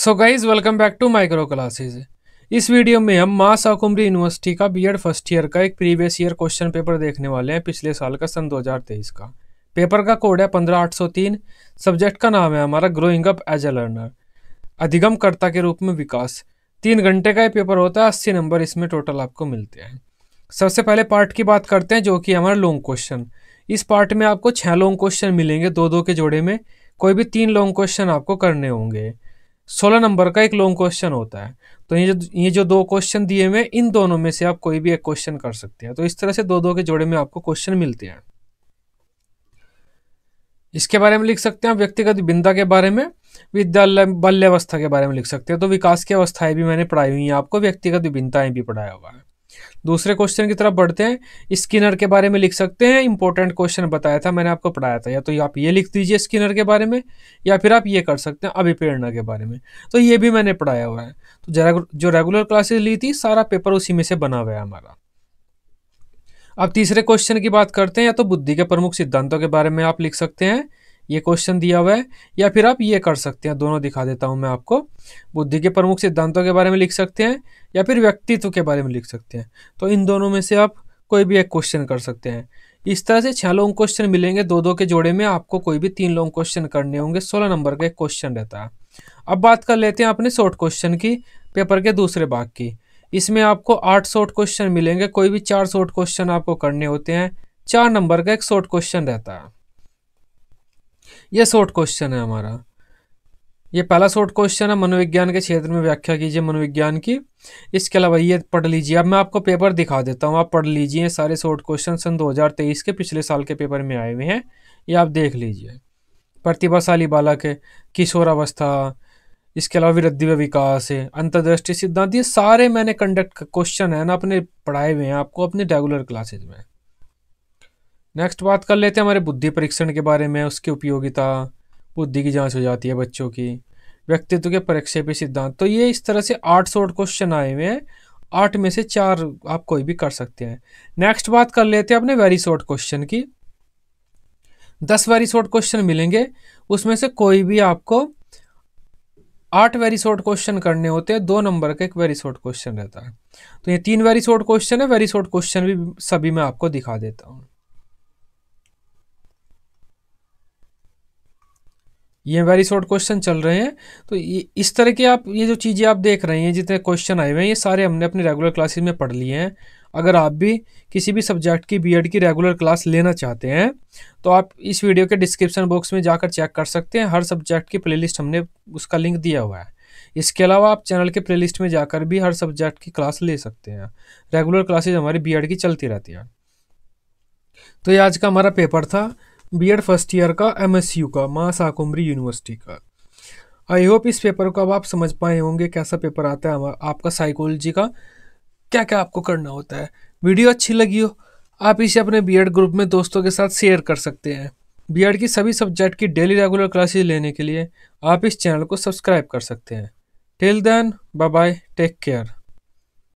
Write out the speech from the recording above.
so guys welcome back to micro classes इस video में हम माँ साकुमरी यूनिवर्सिटी का बीएड फर्स्ट ईयर का एक प्रीवियस ईयर क्वेश्चन पेपर देखने वाले हैं पिछले साल का सन 2023 का पेपर का कोड है 15803 सब्जेक्ट का नाम है हमारा growing up as a learner अधिगमकर्ता के रूप में विकास तीन घंटे का ये पेपर होता है अस्सी नंबर इसमें टोटल आपको मिलते हैं सबसे पहले पार्ट की बात करते हैं जो कि हमारा लॉन्ग क्वेश्चन इस पार्ट में आपको छः लॉन्ग क्वेश्चन मिलेंगे दो दो के जोड़े में कोई भी तीन लॉन्ग क्वेश्चन आपको करने होंगे सोलह नंबर का एक लॉन्ग क्वेश्चन होता है तो ये जो ये जो दो क्वेश्चन दिए हुए इन दोनों में से आप कोई भी एक क्वेश्चन कर सकते हैं तो इस तरह से दो दो के जोड़े में आपको क्वेश्चन मिलते हैं इसके बारे में लिख सकते हैं आप व्यक्तिगत बिंदा के बारे में विद्यालय बाल्यावस्था के बारे में लिख सकते हैं तो विकास की अवस्थाएं भी मैंने पढ़ाई हुई हैं आपको व्यक्तिगत विभिन्नताएं भी पढ़ाया हुआ है दूसरे क्वेश्चन की तरफ बढ़ते हैं स्किनर के बारे में लिख सकते हैं इंपॉर्टेंट क्वेश्चन बताया था मैंने आपको पढ़ाया था या तो आप ये लिख दीजिए स्किनर के बारे में या फिर आप ये कर सकते हैं अभिप्रेरणा के बारे में तो ये भी मैंने पढ़ाया हुआ है तो जो, रेगुलर क्लासेस ली थी सारा पेपर उसी में से बना हुआ है हमारा अब तीसरे क्वेश्चन की बात करते हैं या तो बुद्धि के प्रमुख सिद्धांतों के बारे में आप लिख सकते हैं ये क्वेश्चन दिया हुआ है या फिर आप ये कर सकते हैं दोनों दिखा देता हूँ मैं आपको बुद्धि के प्रमुख सिद्धांतों के बारे में लिख सकते हैं या फिर व्यक्तित्व के बारे में लिख सकते हैं तो इन दोनों में से आप कोई भी एक क्वेश्चन कर सकते हैं इस तरह से छः लॉन्ग क्वेश्चन मिलेंगे दो दो के जोड़े में आपको कोई भी तीन लॉन्ग क्वेश्चन करने होंगे सोलह नंबर का एक क्वेश्चन रहता है अब बात कर लेते हैं अपने शॉर्ट क्वेश्चन की पेपर के दूसरे भाग की इसमें आपको आठ शॉर्ट क्वेश्चन मिलेंगे कोई भी चार शॉर्ट क्वेश्चन आपको करने होते हैं चार नंबर का एक शॉर्ट क्वेश्चन रहता है ये शॉर्ट क्वेश्चन है हमारा ये पहला शॉर्ट क्वेश्चन है मनोविज्ञान के क्षेत्र में व्याख्या कीजिए मनोविज्ञान की इसके अलावा ये पढ़ लीजिए अब मैं आपको पेपर दिखा देता हूँ आप पढ़ लीजिए सारे शॉर्ट क्वेश्चन सन 2023 के पिछले साल के पेपर में आए हुए हैं ये आप देख लीजिए प्रतिभाशाली बालक किशोरावस्था इसके अलावा वृद्धि व विकास है अंतर्दृष्टि सिद्धांत ये सारे मैंने कंडक्ट क्वेश्चन है ना अपने पढ़ाए हुए हैं आपको अपने रेगुलर क्लासेज में नेक्स्ट बात कर लेते हैं हमारे बुद्धि परीक्षण के बारे में उसकी उपयोगिता बुद्धि की जांच हो जाती है बच्चों की व्यक्तित्व के प्रक्षेपी सिद्धांत तो ये इस तरह से आठ सौ क्वेश्चन आए हुए हैं आठ में से चार आप कोई भी कर सकते हैं नेक्स्ट बात कर लेते हैं अपने वेरी शॉर्ट क्वेश्चन की दस वेरी शॉर्ट क्वेश्चन मिलेंगे उसमें से कोई भी आपको आठ वेरी शॉर्ट क्वेश्चन करने होते हैं दो नंबर का एक वेरी शॉर्ट क्वेश्चन रहता है तो ये तीन वेरी शॉर्ट क्वेश्चन है वेरी शॉर्ट क्वेश्चन भी सभी मैं आपको दिखा देता हूँ ये वेरी शॉर्ट क्वेश्चन चल रहे हैं तो ये इस तरह के आप ये जो चीज़ें आप देख रहे हैं जितने क्वेश्चन आए हुए हैं ये सारे हमने अपने रेगुलर क्लासेस में पढ़ लिए हैं अगर आप भी किसी भी सब्जेक्ट की बीएड की रेगुलर क्लास लेना चाहते हैं तो आप इस वीडियो के डिस्क्रिप्शन बॉक्स में जाकर चेक कर सकते हैं हर सब्जेक्ट की प्ले हमने उसका लिंक दिया हुआ है इसके अलावा आप चैनल के प्ले में जाकर भी हर सब्जेक्ट की क्लास ले सकते हैं रेगुलर क्लासेज हमारी बी की चलती रहती है तो ये आज का हमारा पेपर था बीएड फर्स्ट ईयर का एमएसयू का माँ साकुमरी यूनिवर्सिटी का आई होप इस पेपर को अब आप समझ पाए होंगे कैसा पेपर आता है आपका साइकोलॉजी का क्या क्या आपको करना होता है वीडियो अच्छी लगी हो आप इसे अपने एड ग्रुप में दोस्तों के साथ शेयर कर सकते हैं एड की सभी सब्जेक्ट की डेली रेगुलर क्लासेज लेने के लिए आप इस चैनल को सब्सक्राइब कर सकते हैं till then bye bye take care